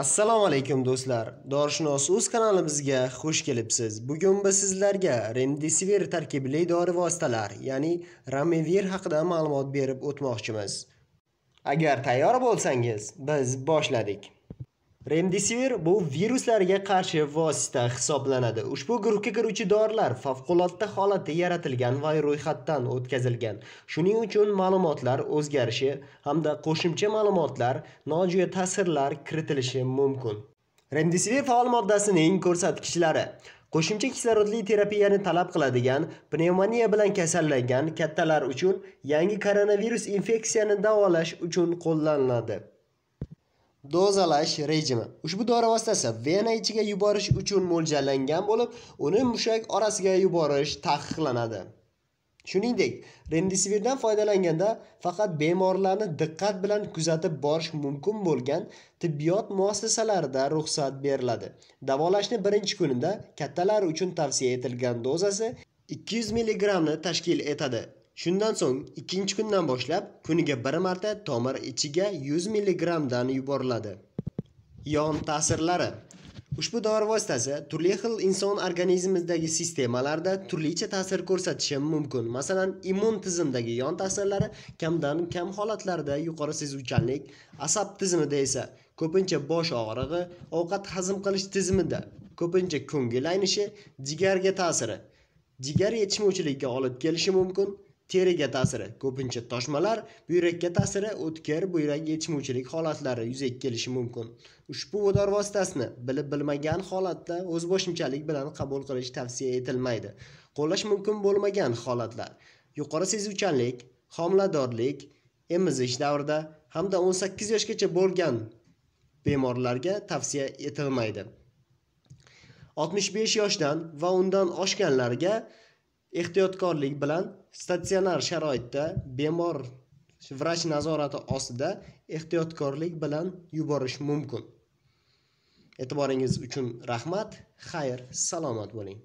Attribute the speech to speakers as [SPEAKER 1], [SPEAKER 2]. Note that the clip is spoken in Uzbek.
[SPEAKER 1] assalomu alaykum do'stlar dorishunos o'z kanalimizga xush kelibsiz bugun biz sizlarga remdesivir tarkibli dori vositalar ya'ni ramivir haqida ma'lumot berib o'tmoqchimiz agar tayyor bo'lsangiz biz boshladik remdesivir bu viruslarga qarshi vosita hisoblanadi ushbu guruhga kiruvchi dorilar favqulodda holatda yaratilgan va ro'yxatdan o'tkazilgan shuning uchun ma'lumotlar o'zgarishi hamda qo'shimcha ma'lumotlar nojo'ya ta'sirlar kiritilishi mumkin remdesivir faol moddasining ko'rsatkichlari qo'shimcha kislorodli terapiyani talab qiladigan pnevmoniya bilan kasallangan kattalar uchun yangi koronavirus infeksiyani davolash uchun qo'llaniladi dozalash rejimi ushbu dori vositasi vena ichiga yuborish uchun mo'ljallangan bo'lib uni mushak orasiga yuborish taqiqlanadi shuningdek remdesivirdan foydalanganda faqat bemorlarni diqqat bilan kuzatib borish mumkin bo'lgan tibbiyot muassasalarida ruxsat beriladi davolashni birinchi kunida kattalar uchun tavsiya etilgan dozasi 200 mg ni tashkil etadi Shundan so'ng ikkinchi kundan boshlab kuniga bir marta tomir ichiga 100 mg dan yuboriladi. Yon ta'sirlari Ushbu dori vositasi turli xil inson organizmidagi sistemalarda turlicha ta'sir ko'rsatishi mumkin. Masalan, immun tizimdagi yon ta'sirlari kamdan kam holatlarda yuqori sezuvchanlik, asab tizimida esa ko'pincha bosh og'rig'i, ovqat hazm qilish tizimida ko'pincha ko'ngil aynishi, jigarga ta'siri, jigar yetishmovchiligiga olib kelishi mumkin. teriga ta'siri ko'pincha toshmalar buyrakka ta'siri o'tkir buyrak yetishmovchilik holatlari yuzaga kelishi mumkin ushbu o'dor vositasini bilib bilmagan holatda o'zboshimchalik bilan qabul qilish tavsiya etilmaydi qo'llash mumkin bo'lmagan holatlar yuqori sezuvchanlik homiladorlik emizish davrida hamda 18 yoshgacha bo'lgan bemorlarga tavsiya etilmaydi 65 yoshdan va undan oshganlarga ehtiyotkorlik bilan statsionar sharoitda bemor vrach nazorati ostida ehtiyotkorlik bilan yuborish mumkin e'tiboringiz uchun rahmat xayr salomat bo'ling